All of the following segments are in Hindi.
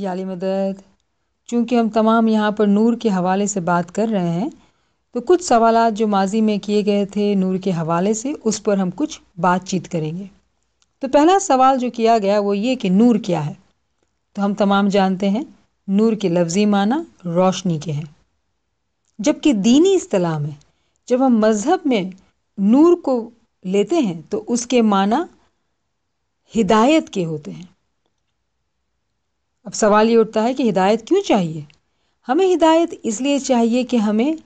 याली मदद चूँकि हम तमाम यहाँ पर नूर के हवाले से बात कर रहे हैं तो कुछ सवाल जो माजी में किए गए थे नूर के हवाले से उस पर हम कुछ बातचीत करेंगे तो पहला सवाल जो किया गया वो ये कि नूर क्या है तो हम तमाम जानते हैं नूर के लफ्ज़ी माना रोशनी के हैं जबकि दीनी असलाह में जब हम मज़हब में नूर को लेते हैं तो उसके माना हिदायत के होते हैं अब सवाल ये उठता है कि हिदायत क्यों चाहिए हमें हिदायत इसलिए चाहिए कि हमें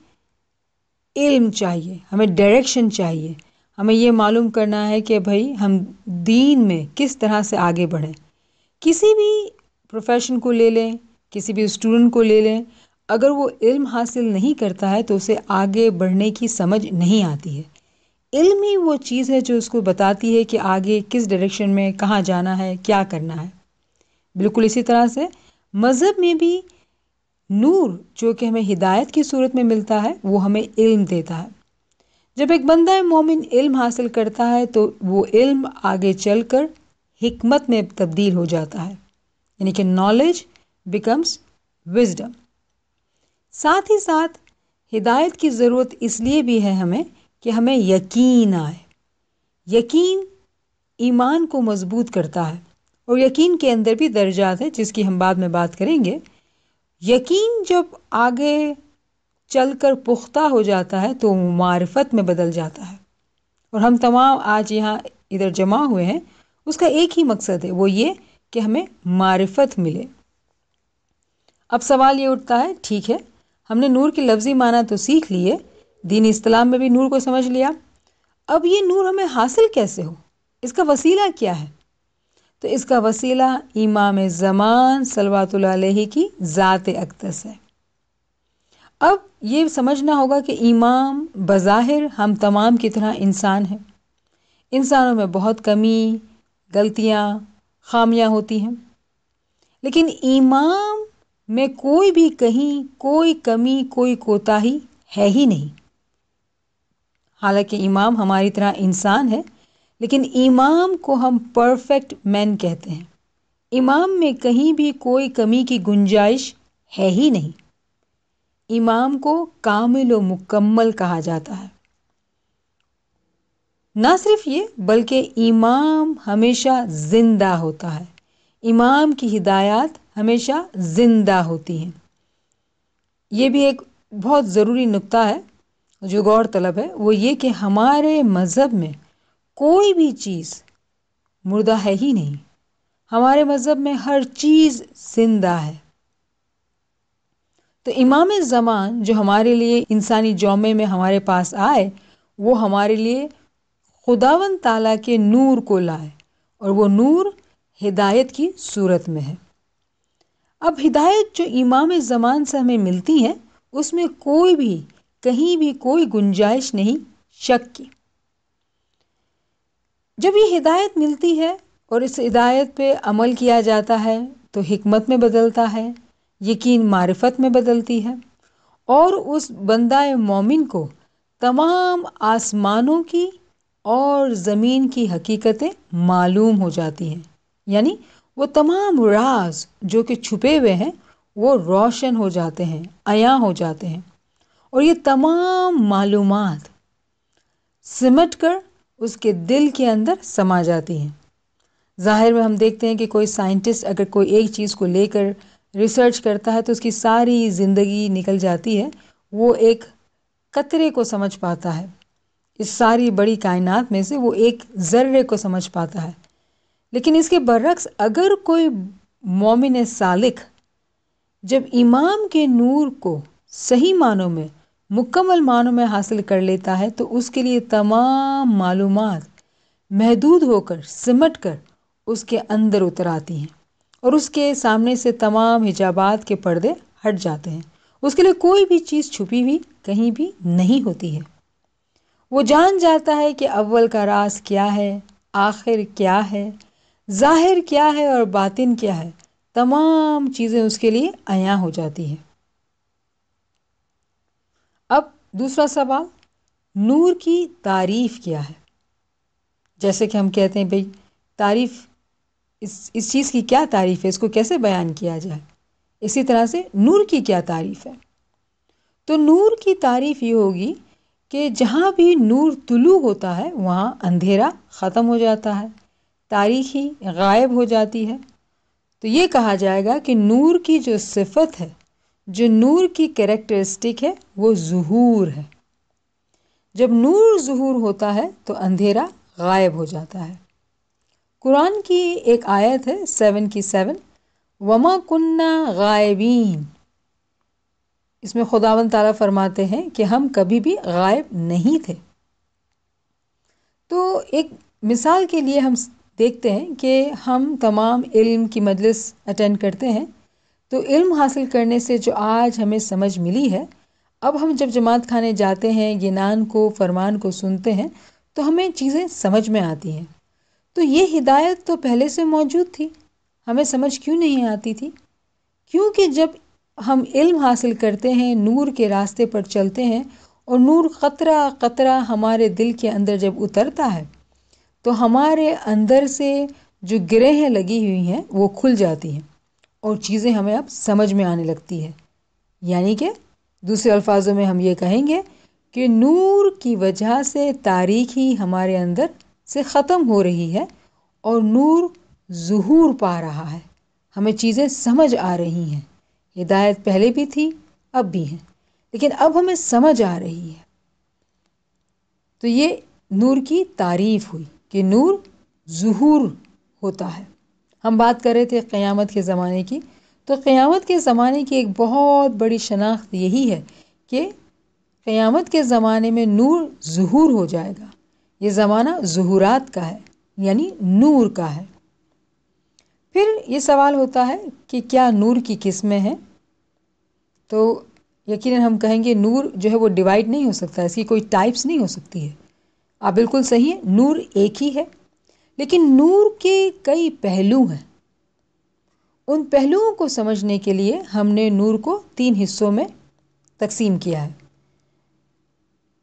इल्म चाहिए हमें डायरेक्शन चाहिए हमें ये मालूम करना है कि भाई हम दीन में किस तरह से आगे बढ़ें किसी भी प्रोफेशन को ले लें किसी भी स्टूडेंट को ले लें अगर वो इल्म हासिल नहीं करता है तो उसे आगे बढ़ने की समझ नहीं आती है इल्म ही वो चीज़ है जो उसको बताती है कि आगे किस डायरेक्शन में कहाँ जाना है क्या करना है बिल्कुल इसी तरह से मज़हब में भी नूर जो कि हमें हिदायत की सूरत में मिलता है वो हमें इल्म देता है जब एक बंदा मोमिन इल्म हासिल करता है तो वो इल्म आगे चल कर हमत में तब्दील हो जाता है यानी कि नॉलेज बिकम्स विजडम साथ ही साथ हिदायत की ज़रूरत इसलिए भी है हमें कि हमें यकीन आए यकीन ईमान को मज़बूत करता है और यकीन के अंदर भी दर्जात है जिसकी हम बाद में बात करेंगे यकीन जब आगे चल कर पुख्ता हो जाता है तो मारफत में बदल जाता है और हम तमाम आज यहाँ इधर जमा हुए हैं उसका एक ही मकसद है वो ये कि हमें मारफत मिले अब सवाल ये उठता है ठीक है हमने नूर की लफ्ज़ी माना तो सीख लिए दीन इस्लाम में भी नूर को समझ लिया अब ये नूर हमें हासिल कैसे हो इसका वसीला क्या है तो इसका वसीला इमाम ज़मान सलवातल की ज़ात अक्तस है अब ये समझना होगा कि इमाम बज़ाहिर हम तमाम की तरह इंसान हैं इंसानों में बहुत कमी गलतियाँ खामियाँ होती हैं लेकिन इमाम में कोई भी कहीं कोई कमी कोई कोताही है ही नहीं हालांकि इमाम हमारी तरह इंसान है लेकिन इमाम को हम परफेक्ट मैन कहते हैं इमाम में कहीं भी कोई कमी की गुंजाइश है ही नहीं इमाम को कामिल व मुकम्मल कहा जाता है ना सिर्फ ये बल्कि इमाम हमेशा ज़िंदा होता है इमाम की हिदायत हमेशा ज़िंदा होती हैं ये भी एक बहुत ज़रूरी नुक्ता है जो गौर तलब है वो ये कि हमारे मज़हब में कोई भी चीज़ मुर्दा है ही नहीं हमारे मज़हब में हर चीज़ जिंदा है तो इमाम ज़मान जो हमारे लिए इंसानी जौमे में हमारे पास आए वो हमारे लिए खुदावन ताला के नूर को लाए और वो नूर हिदायत की सूरत में है अब हिदायत जो इमाम ज़मान से हमें मिलती है उसमें कोई भी कहीं भी कोई गुंजाइश नहीं शक की जब ये हिदायत मिलती है और इस हिदायत पे अमल किया जाता है तो हमत में बदलता है यकीन मारफत में बदलती है और उस बंदा मोमिन को तमाम आसमानों की और ज़मीन की हकीकतें मालूम हो जाती हैं यानी वो तमाम राज जो कि छुपे हुए हैं वो रोशन हो जाते हैं आया हो जाते हैं और ये तमाम मालूम सिमट कर उसके दिल के अंदर समा जाती हैं ज़ाहिर में हम देखते हैं कि कोई साइंटिस्ट अगर कोई एक चीज़ को लेकर रिसर्च करता है तो उसकी सारी ज़िंदगी निकल जाती है वो एक कतरे को समझ पाता है इस सारी बड़ी कायनात में से वो एक ज़र्रे को समझ पाता है लेकिन इसके बरक्स अगर कोई मोमिन सालिक जब इमाम के नूर को सही मानों में मुकम्मल मानों में हासिल कर लेता है तो उसके लिए तमाम मालूम महदूद होकर सिमट कर उसके अंदर उतर आती हैं और उसके सामने से तमाम हिजाबात के पर्दे हट जाते हैं उसके लिए कोई भी चीज़ छुपी हुई कहीं भी नहीं होती है वो जान जाता है कि अव्वल का रास क्या है आखिर क्या है ज़ाहिर क्या है और बातिन क्या है तमाम चीज़ें उसके लिए आया हो जाती हैं अब दूसरा सवाल नूर की तारीफ़ क्या है जैसे कि हम कहते हैं भाई तारीफ़ इस इस चीज़ की क्या तारीफ़ है इसको कैसे बयान किया जाए इसी तरह से नूर की क्या तारीफ़ है तो नूर की तारीफ़ ये होगी कि जहाँ भी नूर तुलू होता है वहाँ अंधेरा ख़त्म हो जाता है तारीख़ी गायब हो जाती है तो ये कहा जाएगा कि नूर की जो सिफत है जो नूर की कैरेक्टरिस्टिक है वो जहूर है जब नूर जहूर होता है तो अंधेरा गायब हो जाता है कुरान की एक आयत है सेवन की सेवन वमा कुन्ना गायबीन इसमें खुदावन ताला फरमाते हैं कि हम कभी भी गायब नहीं थे तो एक मिसाल के लिए हम देखते हैं कि हम तमाम इल्म की मजलिस अटेंड करते हैं तो इल्म हासिल करने से जो आज हमें समझ मिली है अब हम जब जमात खाने जाते हैं ये नान को फरमान को सुनते हैं तो हमें चीज़ें समझ में आती हैं तो ये हिदायत तो पहले से मौजूद थी हमें समझ क्यों नहीं आती थी क्योंकि जब हम इल्म हासिल करते हैं नूर के रास्ते पर चलते हैं और नूर ख़तरा ख़तरा हमारे दिल के अंदर जब उतरता है तो हमारे अंदर से जो ग्रहें लगी हुई हैं वो खुल जाती हैं और चीज़ें हमें अब समझ में आने लगती है यानी कि दूसरे अल्फाजों में हम ये कहेंगे कि नूर की वजह से तारीख ही हमारे अंदर से ख़त्म हो रही है और नूर जहूर पा रहा है हमें चीज़ें समझ आ रही हैं हिदायत पहले भी थी अब भी हैं लेकिन अब हमें समझ आ रही है तो ये नूर की तारीफ़ हुई कि नूर जहूर होता है हम बात कर रहे थे क़्यामत के ज़माने की तो क़्यामत के ज़माने की एक बहुत बड़ी शनाख्त यही है कि क़्यामत के ज़माने में नूर ظहूर हो जाएगा ये ज़माना ظहूरात का है यानी नूर का है फिर ये सवाल होता है कि क्या नूर की किस्में हैं तो यकीनन हम कहेंगे नूर जो है वो डिवाइड नहीं हो सकता इसकी कोई टाइप्स नहीं हो सकती है आप बिल्कुल सही है नूर एक ही है लेकिन नूर के कई पहलू हैं उन पहलुओं को समझने के लिए हमने नूर को तीन हिस्सों में तकसीम किया है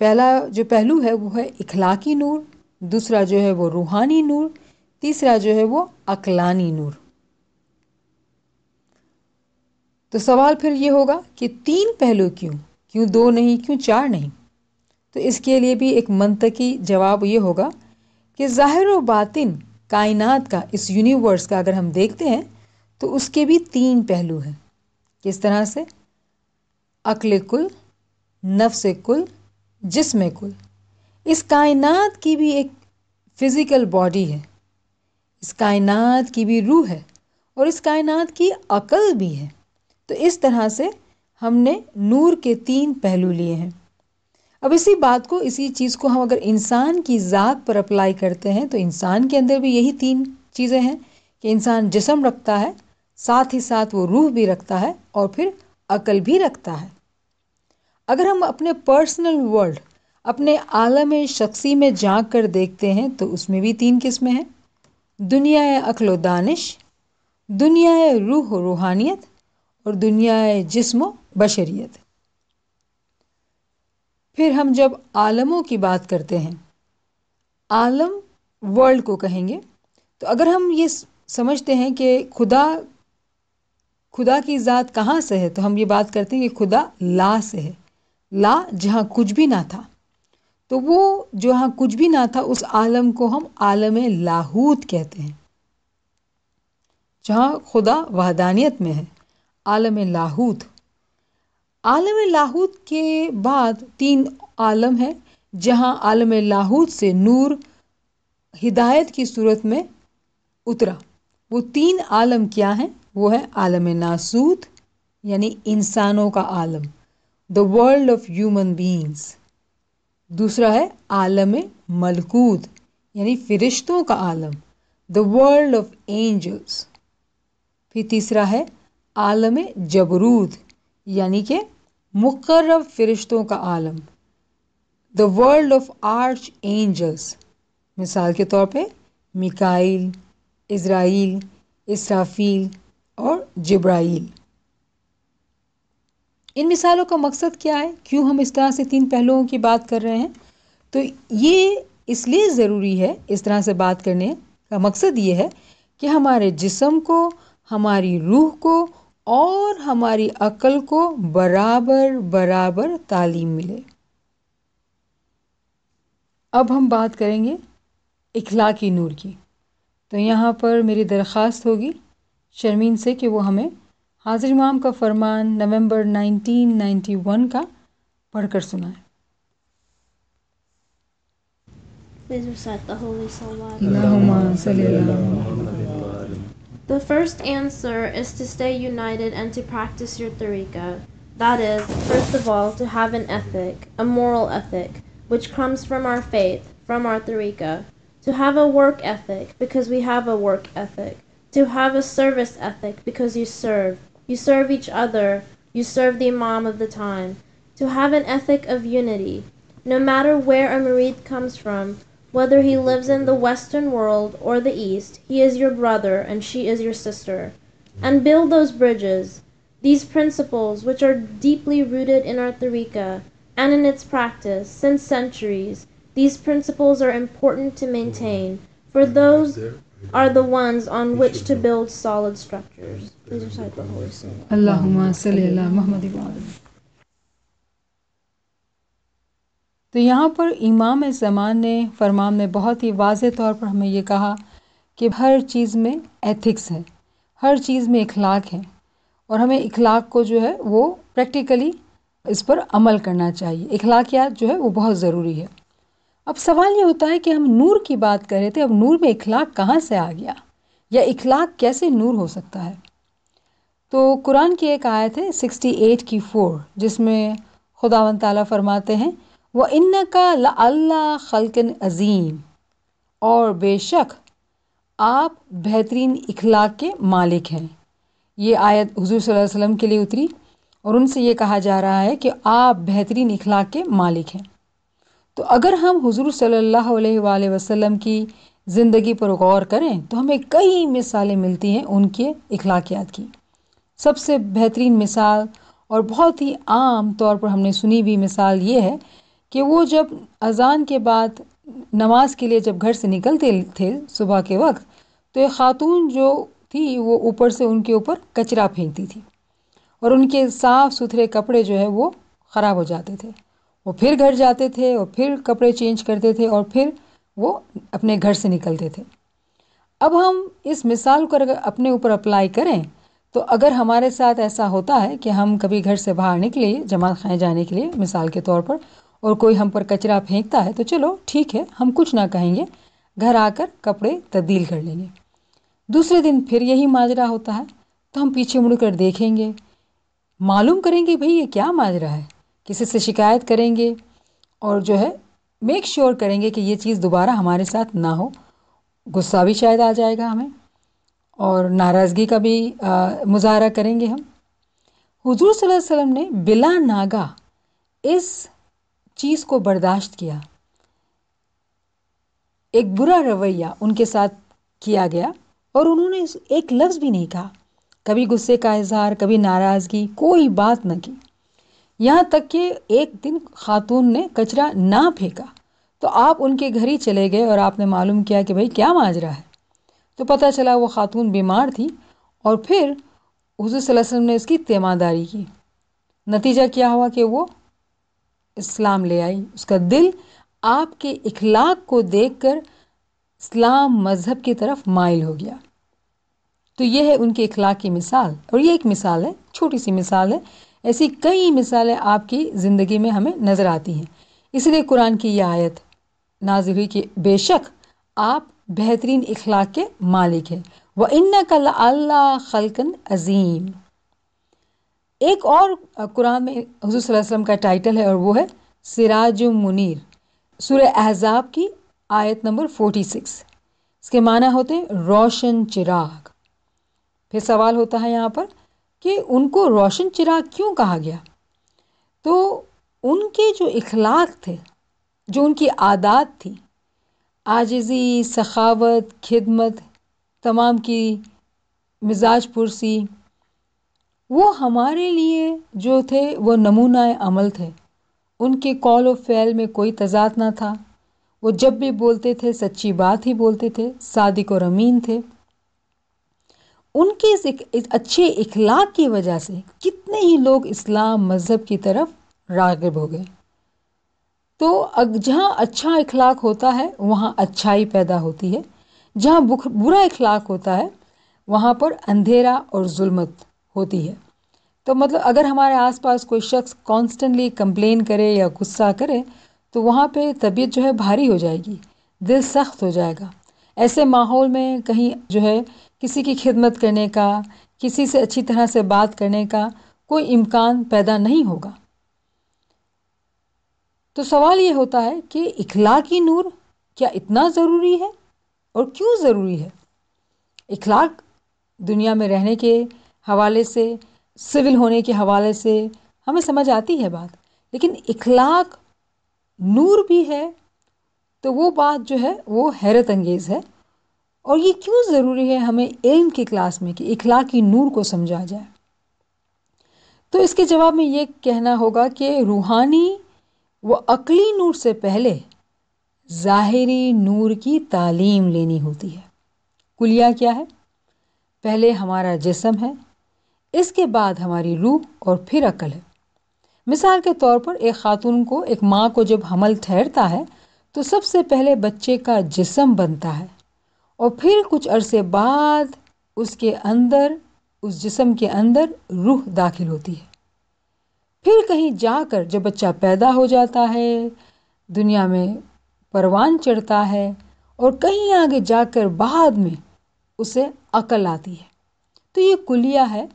पहला जो पहलू है वो है इखलाकी नूर दूसरा जो है वो रूहानी नूर तीसरा जो है वो अकलानी नूर तो सवाल फिर ये होगा कि तीन पहलू क्यों क्यों दो नहीं क्यों चार नहीं तो इसके लिए भी एक मंतकी जवाब ये होगा कि ज़ाहिर व बातिन कायनात का इस यूनिवर्स का अगर हम देखते हैं तो उसके भी तीन पहलू हैं किस तरह से अक्ल कुल नफ्स कुल जिसम कुल इस कायनात की भी एक फ़िज़िकल बॉडी है इस कायनात की भी रूह है और इस कायनात की अकल भी है तो इस तरह से हमने नूर के तीन पहलू लिए हैं अब इसी बात को इसी चीज़ को हम अगर इंसान की ज़ात पर अप्लाई करते हैं तो इंसान के अंदर भी यही तीन चीज़ें हैं कि इंसान जिसम रखता है साथ ही साथ वो रूह भी रखता है और फिर अकल भी रखता है अगर हम अपने पर्सनल वर्ल्ड अपने आलम शख्सी में झांक कर देखते हैं तो उसमें भी तीन किस्में हैं दुनिया अकल दानिश दुनिया रूह रूहानियत और दुनिया जिस्म बशरीत फिर हम जब आलमों की बात करते हैं आलम वर्ल्ड को कहेंगे तो अगर हम ये समझते हैं कि खुदा खुदा की ज़ात कहाँ से है तो हम ये बात करते हैं कि खुदा ला से है ला जहाँ कुछ भी ना था तो वो जहाँ कुछ भी ना था उस आलम को हम आलम लाहूत कहते हैं जहाँ खुदा वहदानियत में है आलम लाहूत आलम लाहूद के बाद तीन आलम है जहां आलम लाहूद से नूर हिदायत की सूरत में उतरा वो तीन आलम क्या हैं वो है आलम नासूत यानी इंसानों का आलम the world of human beings दूसरा है आलम मलकूत यानी फ़रिश्तों का आलम द वर्ल्ड ऑफ एंजल्स फिर तीसरा है आलम जबरूद यानी कि मुकर्रब फ़रिश्तों का आलम the world of archangels मिसाल के तौर पे मिकाइल इसराइल इसराफील और जब्राइल इन मिसालों का मकसद क्या है क्यों हम इस तरह से तीन पहलुओं की बात कर रहे हैं तो ये इसलिए ज़रूरी है इस तरह से बात करने का मकसद ये है कि हमारे जिसम को हमारी रूह को और हमारी अकल को बराबर बराबर तालीम मिले अब हम बात करेंगे इखलाकी नूर की तो यहाँ पर मेरी दरख्वास्त होगी शर्मीन से कि वो हमें हाजिर इमाम का फरमान नवंबर 1991 का पढ़कर सुनाए सल्लल्लाहु अलैहि वसल्लम The first answer is to stay united and to practice your Tariqa. That is, first of all, to have an ethic, a moral ethic, which comes from our faith, from our Tariqa. To have a work ethic, because we have a work ethic. To have a service ethic, because you serve. You serve each other, you serve the Imam of the time. To have an ethic of unity. No matter where a murid comes from, whether he lives in the Western world or the East, he is your brother and she is your sister. And build those bridges. These principles, which are deeply rooted in Arthur and in its practice, since centuries, these principles are important to maintain, for those are the ones on which to build solid structures. Please recite the Holy Allahumma salli ala Muhammad तो यहाँ पर इमाम ज़मान ने फरमान में बहुत ही वाज तौर पर हमें ये कहा कि हर चीज़ में एथिक्स है हर चीज़ में इखलाक है और हमें इखलाक को जो है वो प्रैक्टिकली इस पर अमल करना चाहिए इखलाकियात जो है वो बहुत ज़रूरी है अब सवाल ये होता है कि हम नूर की बात कर रहे थे अब नूर में इखलाक कहाँ से आ गया या इखलाक कैसे नूर हो सकता है तो कुरान की एक आयत है एट की फ़ोर जिसमें खुदा ताला फरमाते हैं व इन का ला खलकन अजीम और बेशक आप बेहतरीन इखलाक के मालिक हैं ये आयत हजूर वसल्लम के लिए उतरी और उनसे ये कहा जा रहा है कि आप बेहतरीन इखलाक के मालिक हैं तो अगर हम हुजूर सल्ला वसल्लम की ज़िंदगी पर गौर करें तो हमें कई मिसालें मिलती हैं उनके अखलाकियात की सबसे बेहतरीन मिसाल और बहुत ही आम तौर पर हमने सुनी हुई मिसाल ये है कि वो जब अज़ान के बाद नमाज के लिए जब घर से निकलते थे सुबह के वक्त तो एक ख़ातून जो थी वो ऊपर से उनके ऊपर कचरा फेंकती थी और उनके साफ़ सुथरे कपड़े जो है वो ख़राब हो जाते थे वो फिर घर जाते थे और फिर कपड़े चेंज करते थे और फिर वो अपने घर से निकलते थे अब हम इस मिसाल को अगर अपने ऊपर अप्लाई करें तो अगर हमारे साथ ऐसा होता है कि हम कभी घर से बाहर निकले जमात खाएँ जाने के लिए मिसाल के तौर पर और कोई हम पर कचरा फेंकता है तो चलो ठीक है हम कुछ ना कहेंगे घर आकर कपड़े तब्दील कर लेंगे दूसरे दिन फिर यही माजरा होता है तो हम पीछे मुड़कर देखेंगे मालूम करेंगे भाई ये क्या माजरा है किसी से शिकायत करेंगे और जो है मेक श्योर करेंगे कि ये चीज़ दोबारा हमारे साथ ना हो गुस्सा भी शायद आ जाएगा हमें और नाराज़गी का भी मुजाहरा करेंगे हम हुजूर सल्लल्लाहु अलैहि वसल्लम ने बिला नागा इस चीज़ को बर्दाश्त किया एक बुरा रवैया उनके साथ किया गया और उन्होंने एक लफ्ज़ भी नहीं कहा कभी गुस्से का इजहार कभी नाराज़गी कोई बात न की यहाँ तक कि एक दिन खातून ने कचरा ना फेंका तो आप उनके घर ही चले गए और आपने मालूम किया कि भाई क्या माजरा है तो पता चला वो खातून बीमार थी और फिर हजूर वसल्लम ने उसकी तेमादारी की नतीजा क्या हुआ कि वो इस्लाम ले आई उसका दिल आपके इखलाक को देखकर इस्लाम मज़हब की तरफ माइल हो गया तो यह है उनके इखलाक की मिसाल और ये एक मिसाल है छोटी सी मिसाल है ऐसी कई मिसालें आपकी ज़िंदगी में हमें नज़र आती हैं इसलिए कुरान की यह आयत नाजिल हुई कि बेशक आप बेहतरीन इखलाक के मालिक हैं व इन्ना कल अल्लाह खलकन अजीम एक और कुरान में हजूर वसम का टाइटल है और वो है सिराज मुनीर सूर्य एहजाब की आयत नंबर फोटी सिक्स इसके माना होते हैं रोशन चिराग फिर सवाल होता है यहाँ पर कि उनको रोशन चिराग क्यों कहा गया तो उनके जो इखलाक थे जो उनकी आदात थी आजिज़ी सखावत खिदमत तमाम की मिजाज पुरसी वो हमारे लिए जो थे वो नमूना अमल थे उनके कॉल और फैल में कोई तजाद ना था वो जब भी बोलते थे सच्ची बात ही बोलते थे सादिक और अमीन थे उनके इस, इस अच्छे इखलाक की वजह से कितने ही लोग इस्लाम मज़हब की तरफ रागब हो गए तो जहाँ अच्छा इखलाक होता है वहाँ अच्छाई पैदा होती है जहाँ बुरा इखलाक होता है वहाँ पर अंधेरा और जुल्मत होती है तो मतलब अगर हमारे आसपास कोई शख्स कॉन्स्टेंटली कंप्लेन करे या गुस्सा करे तो वहाँ पे तबीयत जो है भारी हो जाएगी दिल सख्त हो जाएगा ऐसे माहौल में कहीं जो है किसी की खिदमत करने का किसी से अच्छी तरह से बात करने का कोई इम्कान पैदा नहीं होगा तो सवाल ये होता है कि इखलाकी नूर क्या इतना ज़रूरी है और क्यों ज़रूरी है इखलाक दुनिया में रहने के हवाले से सिविल होने के हवाले से हमें समझ आती है बात लेकिन इखलाक नूर भी है तो वो बात जो है वो हैरत अंगेज़ है और ये क्यों ज़रूरी है हमें इल्म की क्लास में कि इखलाकी नूर को समझा जाए तो इसके जवाब में ये कहना होगा कि रूहानी व अकली नूर से पहले ज़ाहरी नूर की तालीम लेनी होती है कुलिया क्या है पहले हमारा जिसम है इसके बाद हमारी रूह और फिर अकल है मिसाल के तौर पर एक खातून को एक माँ को जब हमल ठहरता है तो सबसे पहले बच्चे का जिसम बनता है और फिर कुछ अरसे बाद उसके अंदर उस जिसम के अंदर रूह दाखिल होती है फिर कहीं जाकर जब बच्चा पैदा हो जाता है दुनिया में परवान चढ़ता है और कहीं आगे जाकर बाद में उसे अकल आती है तो ये कुलिया है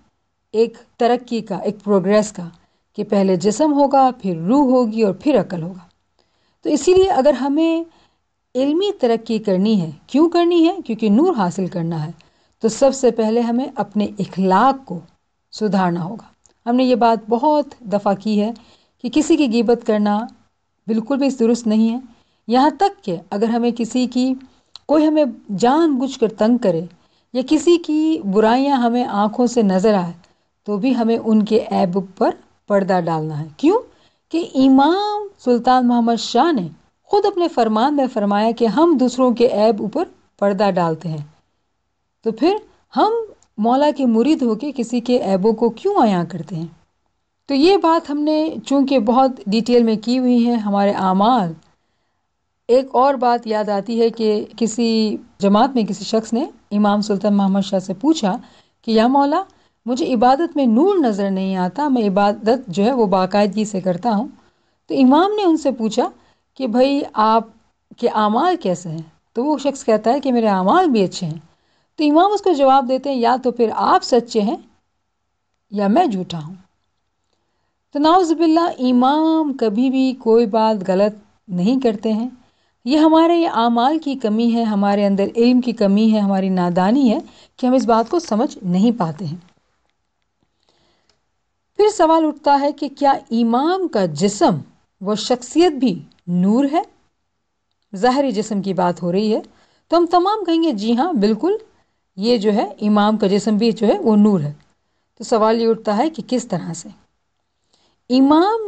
एक तरक्की का एक प्रोग्रेस का कि पहले जिसम होगा फिर रूह होगी और फिर अकल होगा तो इसीलिए अगर हमें इल्मी तरक्की करनी है क्यों करनी है क्योंकि नूर हासिल करना है तो सबसे पहले हमें अपने इखलाक को सुधारना होगा हमने ये बात बहुत दफ़ा की है कि किसी की गिबत करना बिल्कुल भी दुरुस्त नहीं है यहाँ तक कि अगर हमें किसी की कोई हमें कर तंग करे या किसी की बुराइयाँ हमें आँखों से नज़र आए तो भी हमें उनके ऐब पर पर्दा डालना है क्यों कि इमाम सुल्तान मोहम्मद शाह ने खुद अपने फरमान में फरमाया कि हम दूसरों के ऐब ऊपर पर्दा डालते हैं तो फिर हम मौला के मुरीद होकर किसी के ऐबों को क्यों आया करते हैं तो ये बात हमने चूँकि बहुत डिटेल में की हुई है हमारे आमाल एक और बात याद आती है कि किसी जमात में किसी शख्स ने इमाम सुल्तान मोहम्मद शाह से पूछा कि या मौला मुझे इबादत में नूर नज़र नहीं आता मैं इबादत जो है वो बाकायदगी से करता हूँ तो इमाम ने उनसे पूछा कि भाई आप के आमाल कैसे हैं तो वो शख्स कहता है कि मेरे आमाल भी अच्छे हैं तो इमाम उसको जवाब देते हैं या तो फिर आप सच्चे हैं या मैं झूठा हूँ तो नाउज़बिल्ला इमाम कभी भी कोई बात गलत नहीं करते हैं ये हमारे ये आमाल की कमी है हमारे अंदर इल्म की कमी है हमारी नादानी है कि हम इस बात को समझ नहीं पाते हैं फिर सवाल उठता है कि क्या इमाम का जिसम व शख्सियत भी नूर है ज़ाहरी जिसम की बात हो रही है तो हम तमाम कहेंगे जी हाँ बिल्कुल ये जो है इमाम का जिसम भी जो है वो नूर है तो सवाल ये उठता है कि किस तरह से इमाम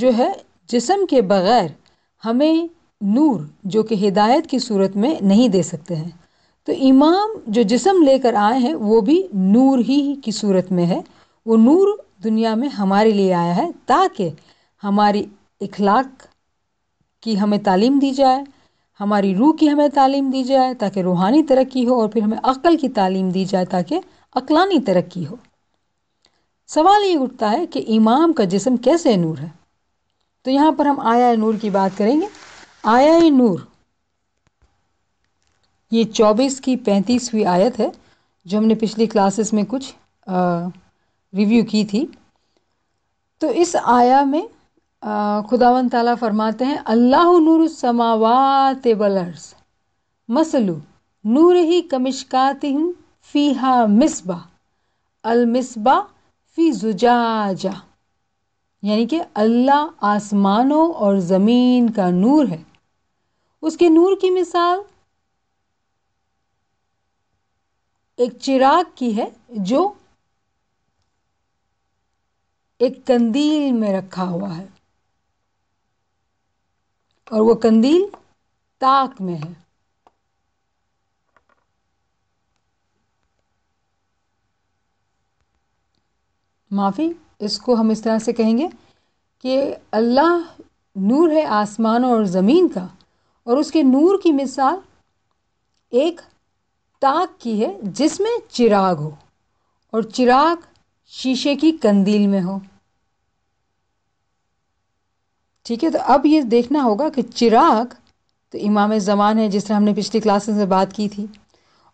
जो है जिसम के बग़ैर हमें नूर जो कि हिदायत की सूरत में नहीं दे सकते हैं तो इमाम जो जिसम लेकर आए हैं वो भी नूर ही की सूरत में है वो नूर दुनिया में हमारे लिए आया है ताकि हमारी इखलाक की हमें तालीम दी जाए हमारी रूह की हमें तालीम दी जाए ताकि रूहानी तरक्की हो और फिर हमें अक्ल की तालीम दी जाए ताकि अकलानी तरक्की हो सवाल ये उठता है कि इमाम का जिसम कैसे नूर है तो यहाँ पर हम आया नूर की बात करेंगे आया नूर ये चौबीस की पैंतीसवीं आयत है जो हमने पिछली क्लासेस में कुछ आ, रिव्यू की थी तो इस आया में खुदावन ताला फरमाते हैं अल्लाह नूर समावात बलर्स मसलू नूर ही फी हा मिसबा अलमिसबा फ़ी जुजाजा यानी कि अल्लाह आसमानों और ज़मीन का नूर है उसके नूर की मिसाल एक चिराग की है जो एक कंदील में रखा हुआ है और वो कंदील ताक में है माफ़ी इसको हम इस तरह से कहेंगे कि अल्लाह नूर है आसमान और ज़मीन का और उसके नूर की मिसाल एक ताक की है जिसमें चिराग हो और चिराग शीशे की कंदील में हो ठीक है तो अब ये देखना होगा कि चिराग तो इमाम ज़मान है जिस तरह हमने पिछली क्लासेस में बात की थी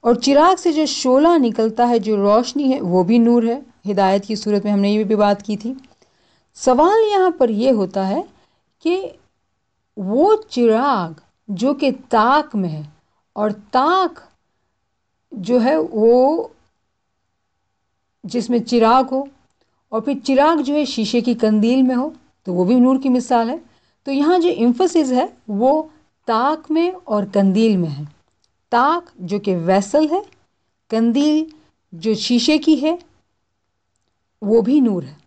और चिराग से जो शोला निकलता है जो रोशनी है वो भी नूर है हिदायत की सूरत में हमने ये भी बात की थी सवाल यहाँ पर यह होता है कि वो चिराग जो कि ताक में है और ताक जो है वो जिसमें चिराग हो और फिर चिराग जो है शीशे की कंदील में हो तो वो भी नूर की मिसाल है तो यहाँ जो इम्फोसिस है वो ताक में और कंदील में है ताक जो कि वैसल है कंदील जो शीशे की है वो भी नूर है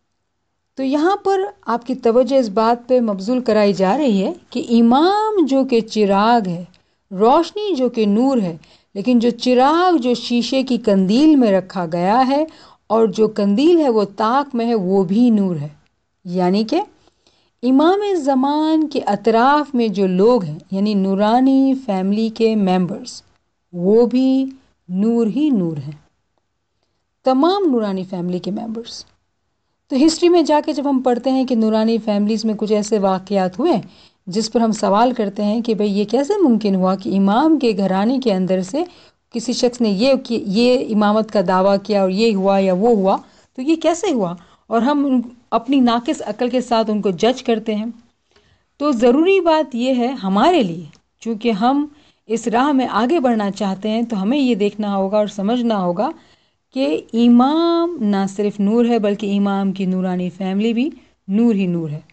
तो यहाँ पर आपकी तवज्जो इस बात पे मबजूल कराई जा रही है कि इमाम जो कि चिराग है रोशनी जो कि नूर है लेकिन जो चिराग जो शीशे की कंदील में रखा गया है और जो कंदील है वो ताक में है वो भी नूर है यानी कि इमाम ज़मान के अतराफ़ में जो लोग हैं यानी नूरानी फैमिली के मेंबर्स वो भी नूर ही नूर हैं तमाम नूरानी फैमिली के मेंबर्स तो हिस्ट्री में जाके जब हम पढ़ते हैं कि नूरानी फैमिलीज़ में कुछ ऐसे वाक़ात हुए जिस पर हम सवाल करते हैं कि भाई ये कैसे मुमकिन हुआ कि इमाम के घराने के अंदर से किसी शख्स ने ये ये इमामत का दावा किया और ये हुआ या वो हुआ तो ये कैसे हुआ और हम अपनी नाकस अकल के साथ उनको जज करते हैं तो ज़रूरी बात यह है हमारे लिए चूँकि हम इस राह में आगे बढ़ना चाहते हैं तो हमें ये देखना होगा और समझना होगा कि इमाम ना सिर्फ नूर है बल्कि इमाम की नूरानी फैमिली भी नूर ही नूर है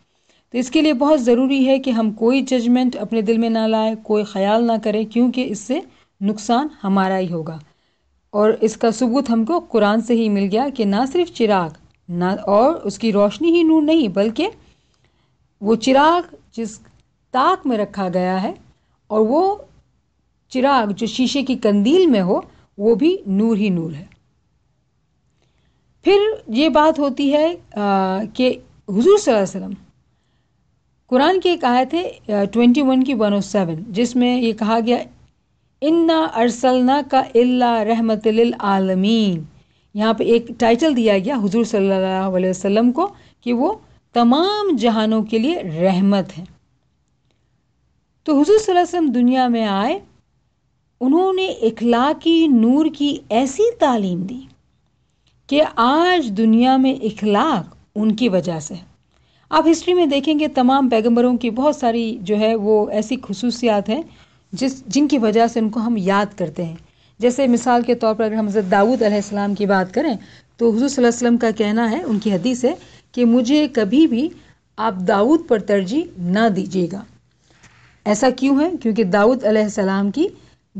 तो इसके लिए बहुत ज़रूरी है कि हम कोई जजमेंट अपने दिल में ना लाए कोई ख्याल ना करें क्योंकि इससे नुकसान हमारा ही होगा और इसका सबूत हमको कुरान से ही मिल गया कि ना सिर्फ चिराग ना और उसकी रोशनी ही नूर नहीं बल्कि वो चिराग जिस ताक में रखा गया है और वो चिराग जो शीशे की कंदील में हो वो भी नूर ही नूर है फिर ये बात होती है कि हुजूर वसल्लम कुरान की एक आयत है ट्वेंटी वन की वन ओ सेवन जिसमें ये कहा गया इन्ना अरसलना का इल्ला रहमत आलमीन यहाँ पे एक टाइटल दिया गया हुजूर सल्लल्लाहु अलैहि वसल्लम को कि वो तमाम जहानों के लिए रहमत हैं तो हुजूर सल्लल्लाहु अलैहि वसल्लम दुनिया में आए उन्होंने इखलाकी नूर की ऐसी तालीम दी कि आज दुनिया में इखलाक उनकी वजह से आप हिस्ट्री में देखेंगे तमाम पैगंबरों की बहुत सारी जो है वो ऐसी खसूसियात हैं जिस जिनकी वजह से उनको हम याद करते हैं जैसे मिसाल के तौर पर अगर हम हज़रत दाऊद अलैहिस्सलाम की बात करें तो हुजूर वसल्लम का कहना है उनकी हदीस है कि मुझे कभी भी आप दाऊद पर तरजीह ना दीजिएगा ऐसा क्यों है क्योंकि दाऊद अलैहिस्सलाम की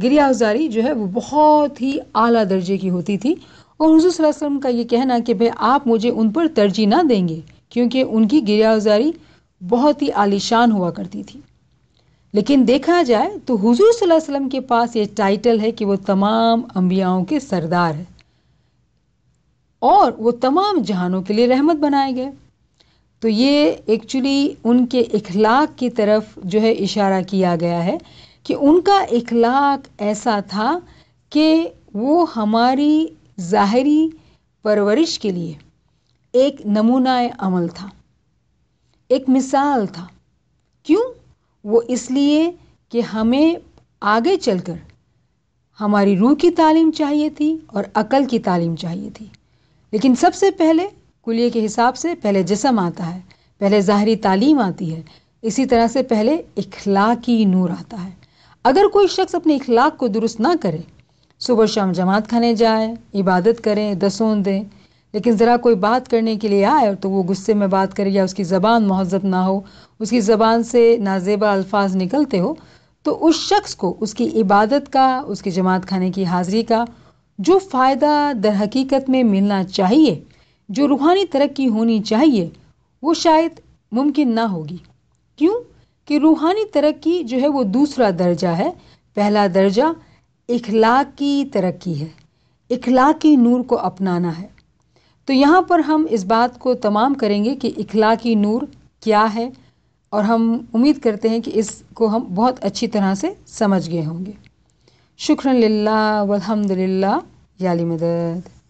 गिरियाजारी जो है वो बहुत ही आला दर्जे की होती थी और हज़ू वसल्लम का ये कहना कि भाई आप मुझे उन पर तरजीह ना देंगे क्योंकि उनकी गिरियाजारी बहुत ही आलिशान हुआ करती थी लेकिन देखा जाए तो हुजूर सल्लल्लाहु अलैहि वसल्लम के पास ये टाइटल है कि वो तमाम अम्बियाओं के सरदार है और वो तमाम जहानों के लिए रहमत बनाए गए तो ये एक्चुअली उनके इखलाक की तरफ जो है इशारा किया गया है कि उनका इखलाक ऐसा था कि वो हमारी ज़ाहरी परवरिश के लिए एक नमूना अमल था एक मिसाल था क्यों वो इसलिए कि हमें आगे चलकर हमारी रूह की तालीम चाहिए थी और अकल की तालीम चाहिए थी लेकिन सबसे पहले कुलिए के हिसाब से पहले जिसम आता है पहले ज़ाहरी तालीम आती है इसी तरह से पहले इखलाकी नूर आता है अगर कोई शख्स अपने इखलाक को दुरुस्त ना करे सुबह शाम जमात खाने जाए इबादत करें दसों दें लेकिन ज़रा कोई बात करने के लिए आए तो वो गुस्से में बात करे या उसकी ज़बान महजब ना हो उसकी ज़बान से नाजेबा अल्फाज निकलते हो तो उस शख्स को उसकी इबादत का उसकी जमात खाने की हाज़िरी का जो फ़ायदा दर हकीकत में मिलना चाहिए जो रूहानी तरक्की होनी चाहिए वो शायद मुमकिन ना होगी क्यों कि रूहानी तरक्की जो है वो दूसरा दर्जा है पहला दर्जा इखलाक की तरक्की है इखलाक की नूर को अपनाना है तो यहाँ पर हम इस बात को तमाम करेंगे कि इखलाकी नूर क्या है और हम उम्मीद करते हैं कि इसको हम बहुत अच्छी तरह से समझ गए होंगे शुक्र लाला याली मदद